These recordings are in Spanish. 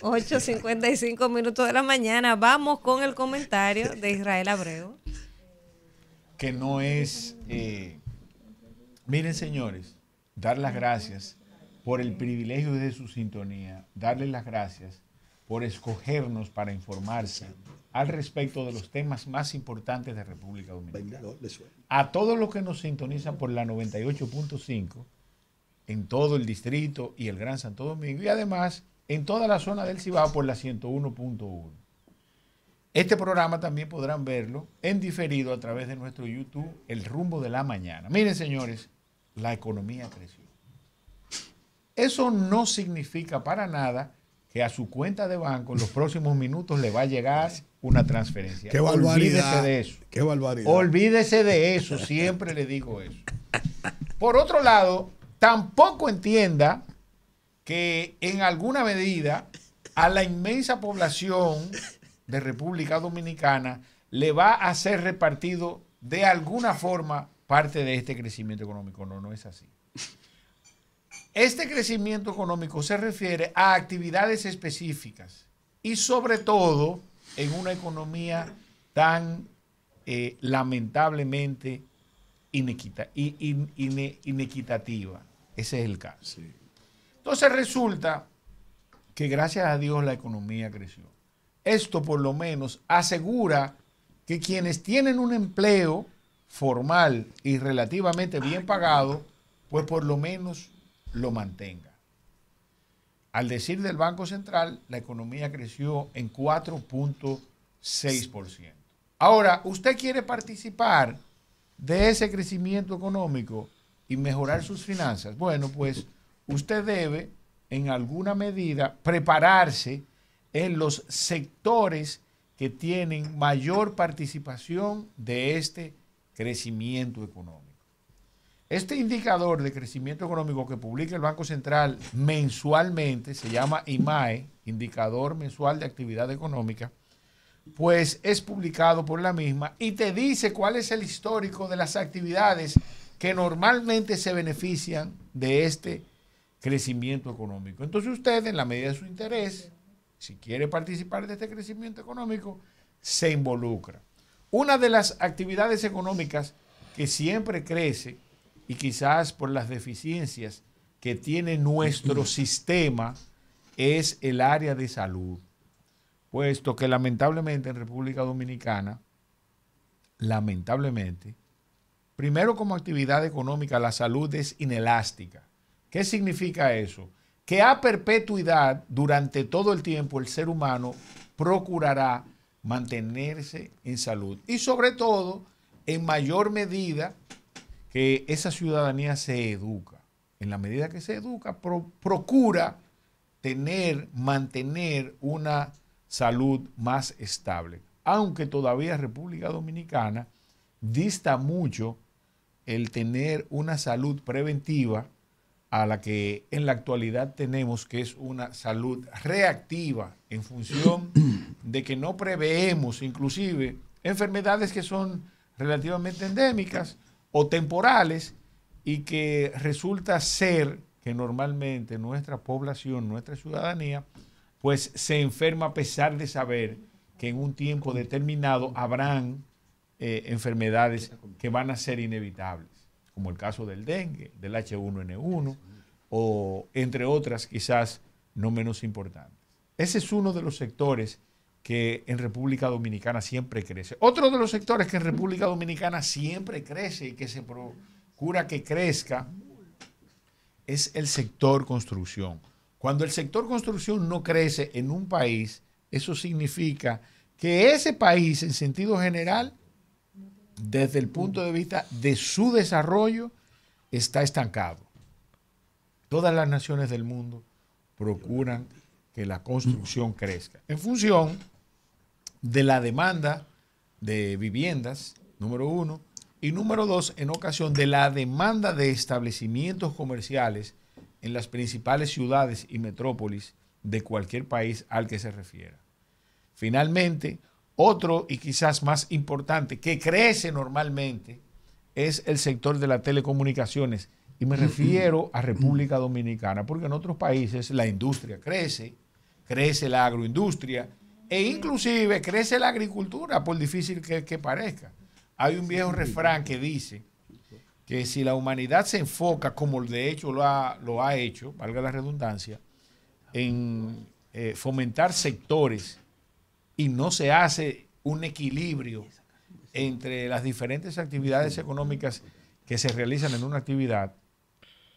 8.55 minutos de la mañana. Vamos con el comentario de Israel Abreu. Que no es... Eh, miren, señores, dar las gracias por el privilegio de su sintonía, darles las gracias por escogernos para informarse al respecto de los temas más importantes de República Dominicana. A todos los que nos sintonizan por la 98.5 en todo el distrito y el Gran Santo Domingo y además en toda la zona del Cibao por la 101.1. Este programa también podrán verlo en diferido a través de nuestro YouTube, El Rumbo de la Mañana. Miren, señores, la economía creció. Eso no significa para nada que a su cuenta de banco en los próximos minutos le va a llegar una transferencia. Qué barbaridad. Olvídese de eso. Qué Olvídese de eso, siempre le digo eso. Por otro lado, tampoco entienda que en alguna medida a la inmensa población de República Dominicana le va a ser repartido de alguna forma parte de este crecimiento económico. No, no es así. Este crecimiento económico se refiere a actividades específicas y sobre todo en una economía tan eh, lamentablemente inequitativa. Ese es el caso. Entonces resulta que gracias a Dios la economía creció. Esto por lo menos asegura que quienes tienen un empleo formal y relativamente bien pagado, pues por lo menos lo mantenga. Al decir del Banco Central, la economía creció en 4.6%. Ahora, usted quiere participar de ese crecimiento económico y mejorar sus finanzas. Bueno, pues usted debe, en alguna medida, prepararse en los sectores que tienen mayor participación de este crecimiento económico. Este indicador de crecimiento económico que publica el Banco Central mensualmente se llama IMAE, Indicador Mensual de Actividad Económica, pues es publicado por la misma y te dice cuál es el histórico de las actividades que normalmente se benefician de este crecimiento económico. Entonces usted, en la medida de su interés, si quiere participar de este crecimiento económico, se involucra. Una de las actividades económicas que siempre crece y quizás por las deficiencias que tiene nuestro sistema es el área de salud, puesto que lamentablemente en República Dominicana, lamentablemente, primero como actividad económica la salud es inelástica. ¿Qué significa eso? Que a perpetuidad, durante todo el tiempo, el ser humano procurará mantenerse en salud y sobre todo, en mayor medida, que esa ciudadanía se educa. En la medida que se educa, procura tener, mantener una salud más estable. Aunque todavía República Dominicana dista mucho el tener una salud preventiva a la que en la actualidad tenemos, que es una salud reactiva en función de que no preveemos inclusive enfermedades que son relativamente endémicas o temporales y que resulta ser que normalmente nuestra población, nuestra ciudadanía, pues se enferma a pesar de saber que en un tiempo determinado habrán eh, enfermedades que van a ser inevitables como el caso del dengue, del H1N1, o entre otras quizás no menos importantes. Ese es uno de los sectores que en República Dominicana siempre crece. Otro de los sectores que en República Dominicana siempre crece y que se procura que crezca es el sector construcción. Cuando el sector construcción no crece en un país, eso significa que ese país en sentido general desde el punto de vista de su desarrollo, está estancado. Todas las naciones del mundo procuran que la construcción crezca. En función de la demanda de viviendas, número uno, y número dos, en ocasión de la demanda de establecimientos comerciales en las principales ciudades y metrópolis de cualquier país al que se refiera. Finalmente, otro, y quizás más importante, que crece normalmente, es el sector de las telecomunicaciones. Y me mm, refiero mm. a República Dominicana, porque en otros países la industria crece, crece la agroindustria e inclusive crece la agricultura, por difícil que, parezca. Hay un viejo refrán que dice que si la humanidad se enfoca, como de hecho lo ha, hecho, valga la redundancia, en eh, fomentar sectores y no se hace un equilibrio entre las diferentes actividades económicas que se realizan en una actividad,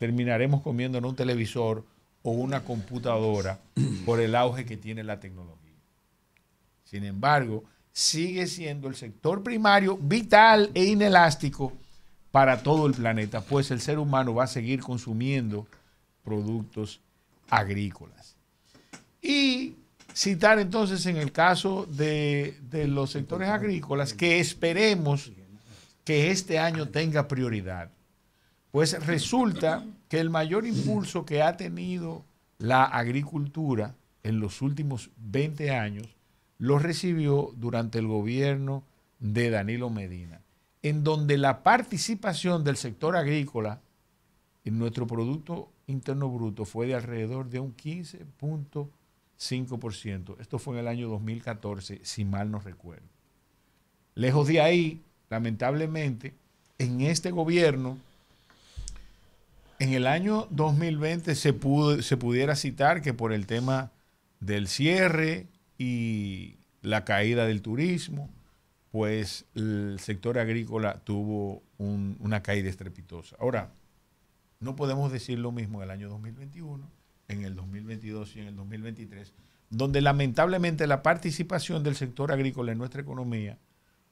terminaremos comiendo en un televisor o una computadora por el auge que tiene la tecnología. Sin embargo, sigue siendo el sector primario vital e inelástico para todo el planeta, pues el ser humano va a seguir consumiendo productos agrícolas. Y citar entonces en el caso de, los sectores agrícolas que esperemos que este año tenga prioridad. Pues resulta que el mayor impulso que ha tenido la agricultura en los últimos 20 años lo recibió durante el gobierno de Danilo Medina, en donde la participación del sector agrícola en nuestro Producto Interno Bruto fue de alrededor de un 15.5%. 5%. Esto fue en el año 2014, si mal no recuerdo. Lejos de ahí, lamentablemente, en este gobierno, en el año 2020 se, pudo, se pudiera citar que por el tema del cierre y la caída del turismo, pues el sector agrícola tuvo una caída estrepitosa. Ahora, no podemos decir lo mismo en el año 2021 en el 2022 y en el 2023, donde lamentablemente la participación del sector agrícola en nuestra economía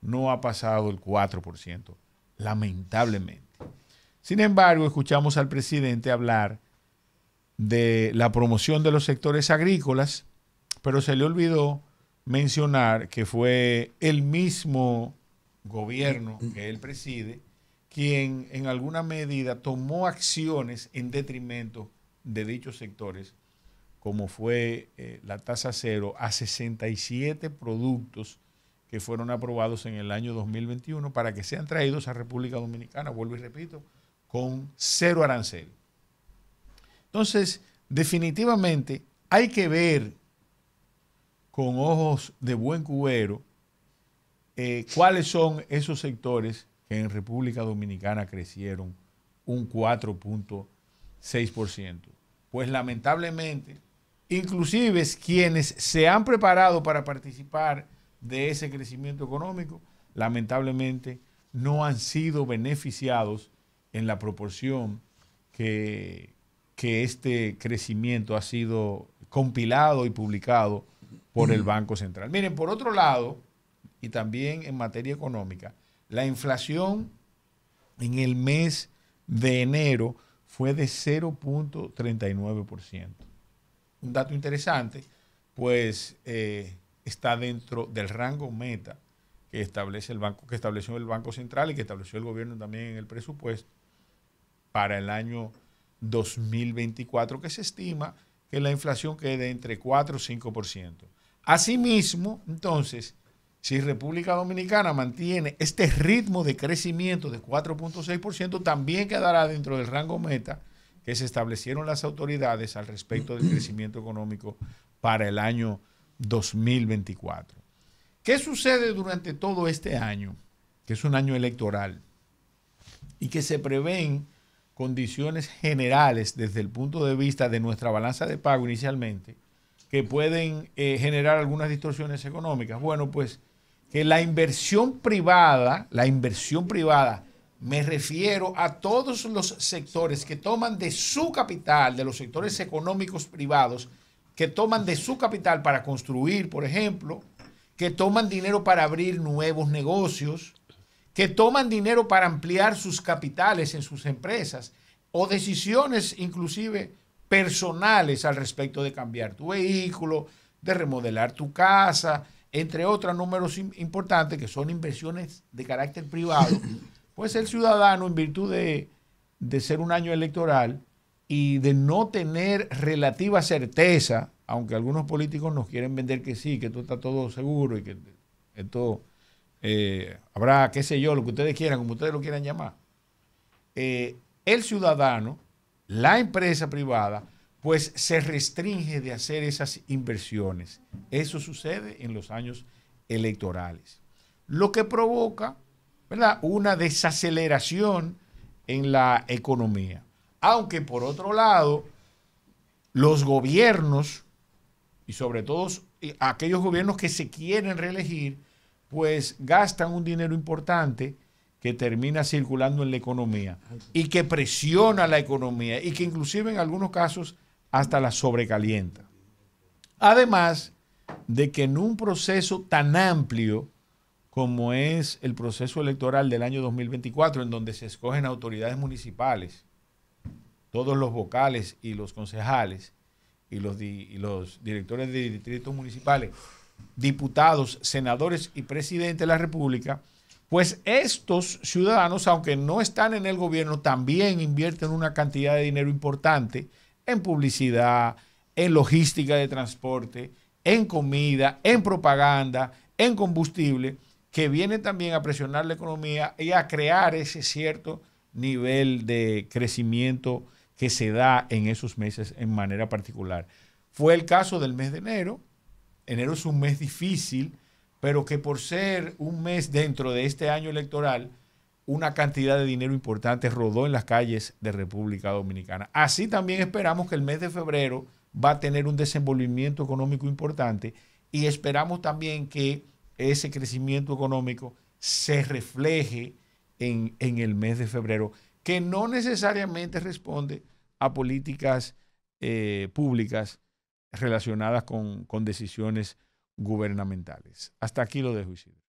no ha pasado el 4%, lamentablemente. Sin embargo, escuchamos al presidente hablar de la promoción de los sectores agrícolas, pero se le olvidó mencionar que fue el mismo gobierno que él preside quien en alguna medida tomó acciones en detrimento de dichos sectores, como fue eh, la tasa cero, a 67 productos que fueron aprobados en el año 2021 para que sean traídos a República Dominicana, vuelvo y repito, con cero arancel. Entonces, definitivamente hay que ver con ojos de buen cubero eh, cuáles son esos sectores que en República Dominicana crecieron un 4.6% pues lamentablemente, inclusive quienes se han preparado para participar de ese crecimiento económico, lamentablemente no han sido beneficiados en la proporción que, que este crecimiento ha sido compilado y publicado por el Banco Central. Miren, por otro lado, y también en materia económica, la inflación en el mes de enero fue de 0.39%. Un dato interesante, pues eh, está dentro del rango meta que establece el banco, que estableció el Banco Central y que estableció el gobierno también en el presupuesto para el año 2024, que se estima que la inflación quede entre 4 y 5%. Asimismo, entonces, si República Dominicana mantiene este ritmo de crecimiento de 4.6%, también quedará dentro del rango meta que se establecieron las autoridades al respecto del crecimiento económico para el año 2024. ¿Qué sucede durante todo este año, que es un año electoral, y que se prevén condiciones generales desde el punto de vista de nuestra balanza de pago inicialmente, que pueden eh, generar algunas distorsiones económicas? Bueno, pues que la inversión privada, la inversión privada, me refiero a todos los sectores que toman de su capital, de los sectores económicos privados, que toman de su capital para construir, por ejemplo, que toman dinero para abrir nuevos negocios, que toman dinero para ampliar sus capitales en sus empresas o decisiones inclusive personales al respecto de cambiar tu vehículo, de remodelar tu casa, entre otros números importantes que son inversiones de carácter privado, pues el ciudadano en virtud de, ser un año electoral y de no tener relativa certeza, aunque algunos políticos nos quieren vender que sí, que esto está todo seguro y que esto eh, habrá, qué sé yo, lo que ustedes quieran, como ustedes lo quieran llamar, eh, el ciudadano, la empresa privada, pues se restringe de hacer esas inversiones. Eso sucede en los años electorales. Lo que provoca una desaceleración en la economía. Aunque por otro lado, los gobiernos, y sobre todo eh, aquellos gobiernos que se quieren reelegir, pues gastan un dinero importante que termina circulando en la economía y que presiona la economía y que inclusive en algunos casos hasta la sobrecalienta. Además de que en un proceso tan amplio como es el proceso electoral del año 2024, en donde se escogen autoridades municipales, todos los vocales y los concejales y los, los directores de distritos municipales, diputados, senadores y presidente de la República, pues estos ciudadanos, aunque no están en el gobierno, también invierten una cantidad de dinero importante en publicidad, en logística de transporte, en comida, en propaganda, en combustible, que viene también a presionar la economía y a crear ese cierto nivel de crecimiento que se da en esos meses en manera particular. Fue el caso del mes de enero. Enero es un mes difícil, pero que por ser un mes dentro de este año electoral, una cantidad de dinero importante rodó en las calles de República Dominicana. Así también esperamos que el mes de febrero va a tener un desenvolvimiento económico importante y esperamos también que ese crecimiento económico se refleje en, el mes de febrero, que no necesariamente responde a políticas eh, públicas relacionadas con, con decisiones gubernamentales. Hasta aquí lo dejo, Isidro.